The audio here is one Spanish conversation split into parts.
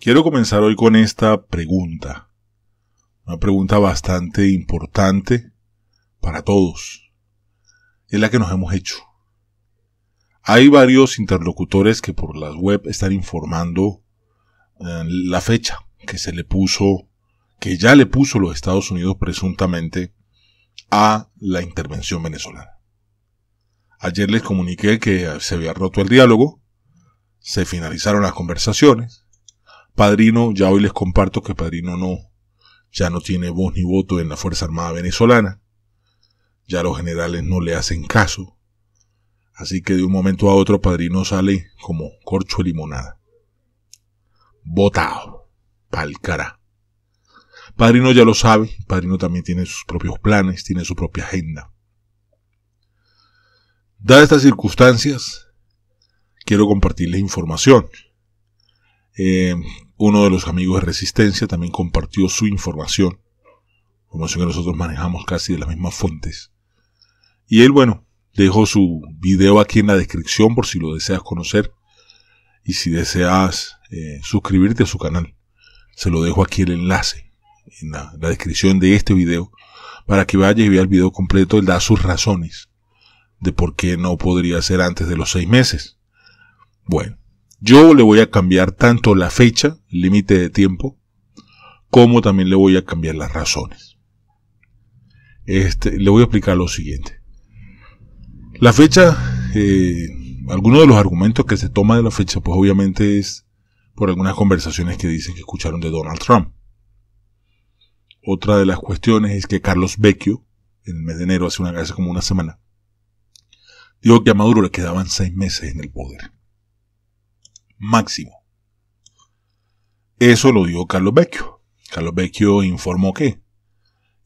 Quiero comenzar hoy con esta pregunta. Una pregunta bastante importante para todos. Es la que nos hemos hecho. Hay varios interlocutores que por las web están informando eh, la fecha que se le puso, que ya le puso los Estados Unidos presuntamente a la intervención venezolana. Ayer les comuniqué que se había roto el diálogo, se finalizaron las conversaciones, Padrino, ya hoy les comparto que Padrino no, ya no tiene voz ni voto en la Fuerza Armada venezolana, ya los generales no le hacen caso, así que de un momento a otro Padrino sale como corcho de limonada. Votado, pal cara. Padrino ya lo sabe, Padrino también tiene sus propios planes, tiene su propia agenda. Dadas estas circunstancias, quiero compartirles información. Eh, uno de los amigos de Resistencia también compartió su información, información que nosotros manejamos casi de las mismas fuentes. Y él, bueno, dejó su video aquí en la descripción por si lo deseas conocer y si deseas eh, suscribirte a su canal. Se lo dejo aquí el enlace en la, descripción de este video para que vayas y veas el video completo. Él da sus razones de por qué no podría ser antes de los seis meses. Bueno, yo le voy a cambiar tanto la fecha, el límite de tiempo, como también le voy a cambiar las razones. Este, le voy a explicar lo siguiente. La fecha, eh, algunos de los argumentos que se toman de la fecha, pues obviamente es por algunas conversaciones que dicen que escucharon de Donald Trump. Otra de las cuestiones es que Carlos Vecchio, en el mes de enero, hace, una, como una semana, dijo que a Maduro le quedaban seis meses en el poder máximo. Eso lo dio Carlos Vecchio. Carlos Vecchio informó que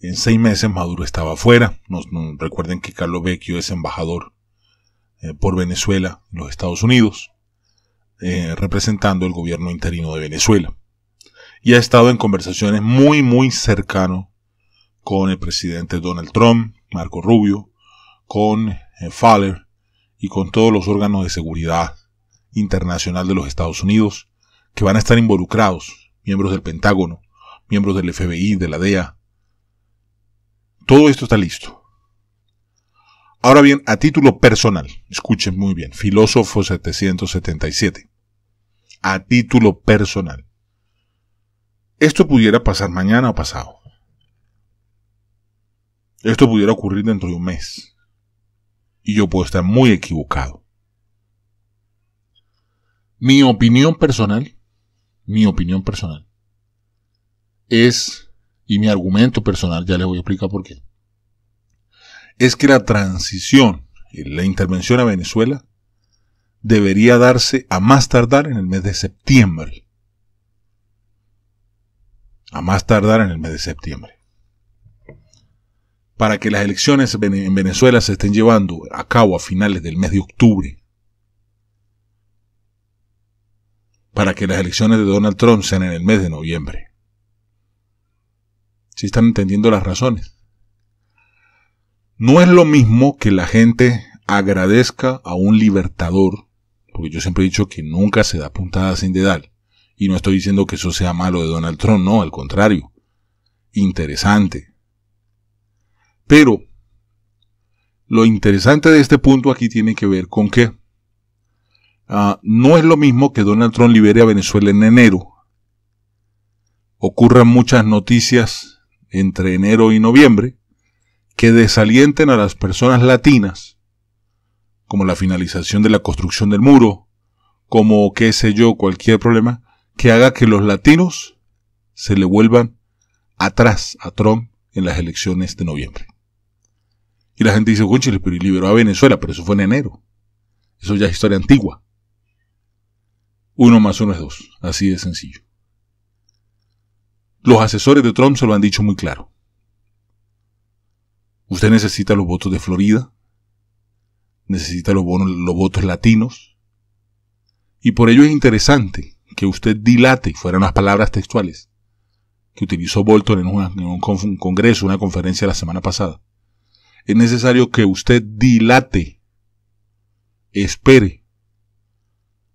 en seis meses Maduro estaba fuera. Nos, recuerden que Carlos Vecchio es embajador eh, por Venezuela en los Estados Unidos, eh, representando el gobierno interino de Venezuela. Y ha estado en conversaciones muy, muy cercano con el presidente Donald Trump, Marco Rubio, con eh, y con todos los órganos de seguridad Internacional de los Estados Unidos, que van a estar involucrados, miembros del Pentágono, miembros del FBI, de la DEA. Todo esto está listo. Ahora bien, a título personal, escuchen muy bien, filósofo 777. A título personal. Esto pudiera pasar mañana o pasado. Esto pudiera ocurrir dentro de un mes. Y yo puedo estar muy equivocado. Mi opinión personal, mi opinión personal, es, y mi argumento personal, ya les voy a explicar por qué, es que la transición, la intervención a Venezuela, debería darse a más tardar en el mes de septiembre. A más tardar en el mes de septiembre. Para que las elecciones en Venezuela se estén llevando a cabo a finales del mes de octubre para que las elecciones de Donald Trump sean en el mes de noviembre. Si están entendiendo las razones. No es lo mismo que la gente agradezca a un libertador, porque yo siempre he dicho que nunca se da puntada sin dedal, y no estoy diciendo que eso sea malo de Donald Trump, no, al contrario. Interesante. Pero lo interesante de este punto aquí tiene que ver con que Ah, no es lo mismo que Donald Trump libere a Venezuela en enero. Ocurran muchas noticias entre enero y noviembre que desalienten a las personas latinas, como la finalización de la construcción del muro, como qué sé yo, cualquier problema, que haga que los latinos se le vuelvan atrás a Trump en las elecciones de noviembre. Y la gente dice, Chile, pero liberó a Venezuela, pero eso fue en enero. Eso ya es historia antigua. Uno más uno es dos, así de sencillo. Los asesores de Trump se lo han dicho muy claro. Usted necesita los votos de Florida, necesita los, votos latinos, y por ello es interesante que usted dilate, fueran las palabras textuales, que utilizó Bolton en, un congreso, una conferencia la semana pasada. Es necesario que usted dilate, espere,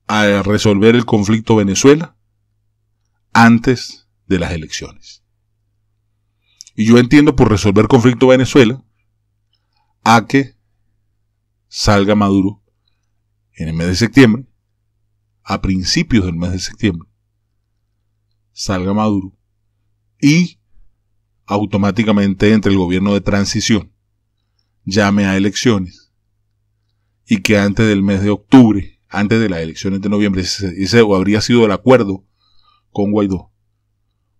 a resolver el conflicto Venezuela antes de las elecciones. Y yo entiendo por resolver conflicto Venezuela a que salga Maduro en el mes de septiembre, a principios del mes de septiembre, salga Maduro y automáticamente entre el gobierno de transición, llame a elecciones y que antes del mes de octubre antes de las elecciones de noviembre. Ese habría sido el acuerdo con Guaidó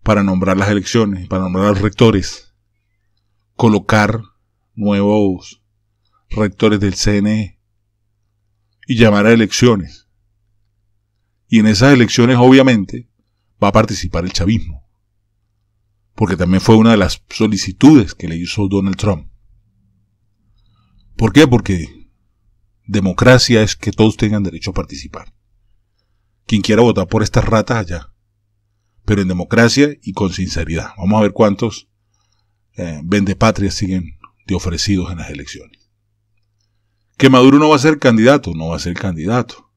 para nombrar las elecciones, para nombrar a los rectores, colocar nuevos rectores del CNE y llamar a elecciones. Y en esas elecciones, obviamente, va a participar el chavismo. Porque también fue una de las solicitudes que le hizo Donald Trump. ¿Por qué? Porque Democracia es que todos tengan derecho a participar. Quien quiera votar por estas ratas allá. Pero en democracia y con sinceridad. Vamos a ver cuántos eh, patria siguen de ofrecidos en las elecciones. Que Maduro no va a ser candidato, no va a ser candidato.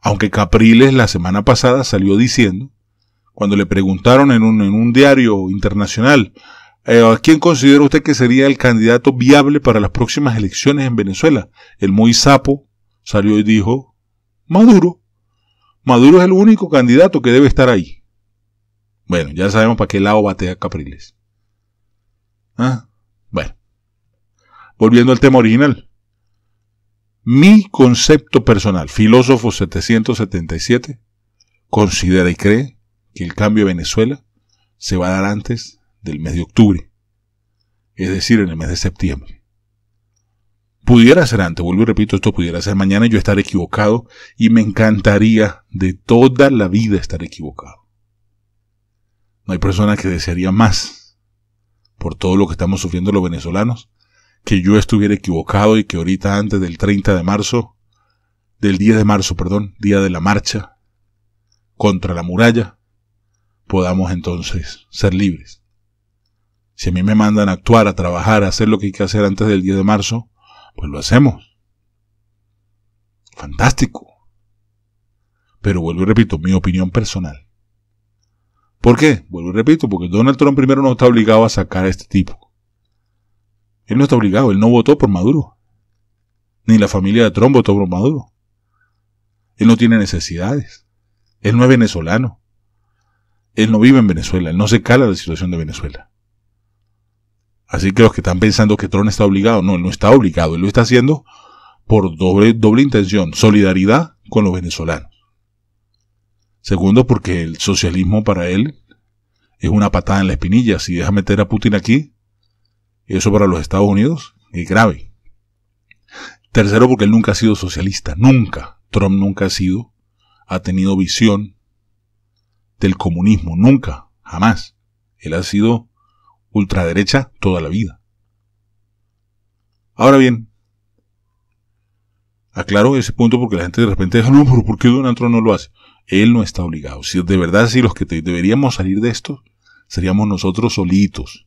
Aunque Capriles la semana pasada salió diciendo, cuando le preguntaron en un, en un diario internacional, eh, ¿A quién considera usted que sería el candidato viable para las próximas elecciones en Venezuela? El muy sapo salió y dijo, Maduro. Maduro es el único candidato que debe estar ahí. Bueno, ya sabemos para qué lado batea Capriles. ¿Ah? Bueno, volviendo al tema original. Mi concepto personal, filósofo 777, considera y cree que el cambio de Venezuela se va a dar antes del mes de octubre, es decir, en el mes de septiembre. Pudiera ser antes, vuelvo y repito, esto pudiera ser mañana y yo estar equivocado y me encantaría de toda la vida estar equivocado. No hay persona que desearía más por todo lo que estamos sufriendo los venezolanos que yo estuviera equivocado y que ahorita antes del 30 de marzo, del 10 de marzo, perdón, día de la marcha contra la muralla, podamos entonces ser libres. Si a mí me mandan a actuar, a trabajar, a hacer lo que hay que hacer antes del 10 de marzo, pues lo hacemos. Fantástico. Pero vuelvo y repito, mi opinión personal. ¿Por qué? Vuelvo y repito, porque Donald Trump primero no está obligado a sacar a este tipo. Él no está obligado, él no votó por Maduro. Ni la familia de Trump votó por Maduro. Él no tiene necesidades. Él no es venezolano. Él no vive en Venezuela, él no se cala la situación de Venezuela. Así que los que están pensando que Trump está obligado, no, él no está obligado, él lo está haciendo por doble, doble intención, solidaridad con los venezolanos. Segundo, porque el socialismo para él es una patada en la espinilla. Si deja meter a Putin aquí, eso para los Estados Unidos es grave. Tercero, porque él nunca ha sido socialista, nunca. Trump nunca ha sido, ha tenido visión del comunismo, nunca, jamás. Él ha sido ultraderecha toda la vida. Ahora bien, aclaro ese punto porque la gente de repente dice, no, pero ¿por qué Don Trump no lo hace? Él no está obligado. Si de verdad, si los que deberíamos salir de esto, seríamos nosotros solitos.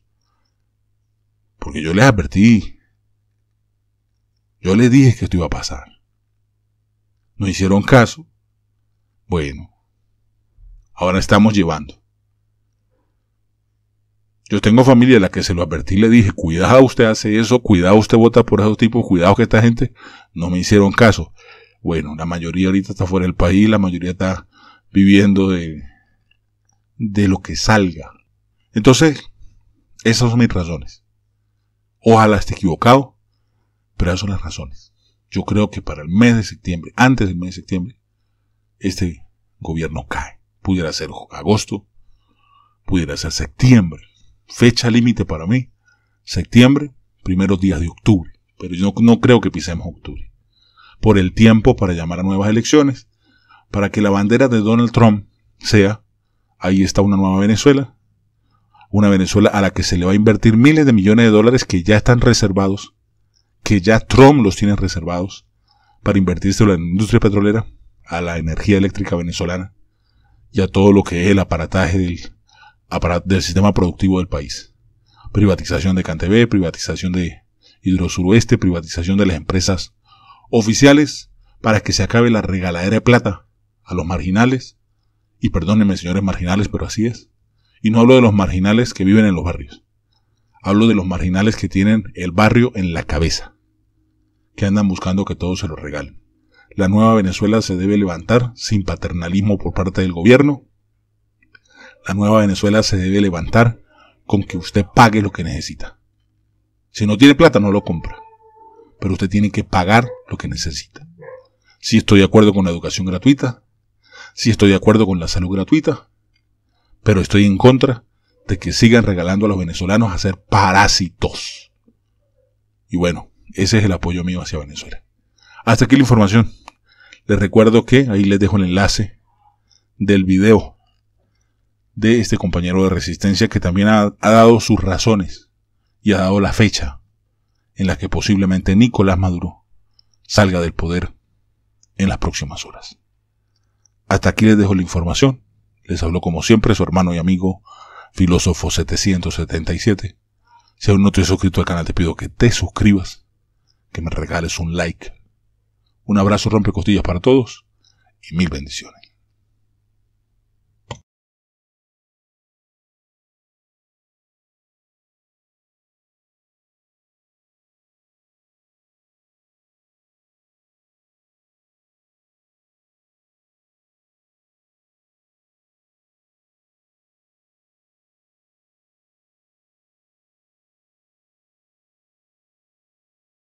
Porque yo les advertí. Yo les dije que esto iba a pasar. No hicieron caso. Bueno, ahora estamos llevando. Yo tengo familia a la que se lo advertí, le dije, cuidado, usted hace eso, cuidado, usted vota por esos tipos, cuidado que esta gente no me hicieron caso. Bueno, la mayoría ahorita está fuera del país, la mayoría está viviendo de, de lo que salga. Entonces, esas son mis razones. Ojalá esté equivocado, pero esas son las razones. Yo creo que para el mes de septiembre, antes del mes de septiembre, este gobierno cae. Pudiera ser agosto, pudiera ser septiembre fecha límite para mí, septiembre, primeros días de octubre, pero yo no, creo que pisemos octubre, por el tiempo para llamar a nuevas elecciones, para que la bandera de Donald Trump sea, ahí está una nueva Venezuela, una Venezuela a la que se le va a invertir miles de millones de dólares que ya están reservados, que ya Trump los tiene reservados, para invertirse en la industria petrolera, a la energía eléctrica venezolana y a todo lo que es el aparataje del, del sistema productivo del país. Privatización de Cantebé, privatización de Hidrosuroeste, privatización de las empresas oficiales para que se acabe la regaladera de plata a los marginales. Y perdónenme, señores marginales, pero así es. Y no hablo de los marginales que viven en los barrios. Hablo de los marginales que tienen el barrio en la cabeza, que andan buscando que todo se lo regalen. La nueva Venezuela se debe levantar sin paternalismo por parte del gobierno, la nueva Venezuela se debe levantar con que usted pague lo que necesita. Si no tiene plata, no lo compra. Pero usted tiene que pagar lo que necesita. Si estoy de acuerdo con la educación gratuita, si estoy de acuerdo con la salud gratuita, pero estoy en contra de que sigan regalando a los venezolanos a ser parásitos. Y bueno, ese es el apoyo mío hacia Venezuela. Hasta aquí la información. Les recuerdo que ahí les dejo el enlace del video de este compañero de resistencia que también ha, dado sus razones y ha dado la fecha en la que posiblemente Nicolás Maduro salga del poder en las próximas horas. Hasta aquí les dejo la información. Les habló como siempre su hermano y amigo, filósofo 777. Si aún no te has suscrito al canal, te pido que te suscribas, que me regales un like. Un abrazo rompe costillas para todos y mil bendiciones.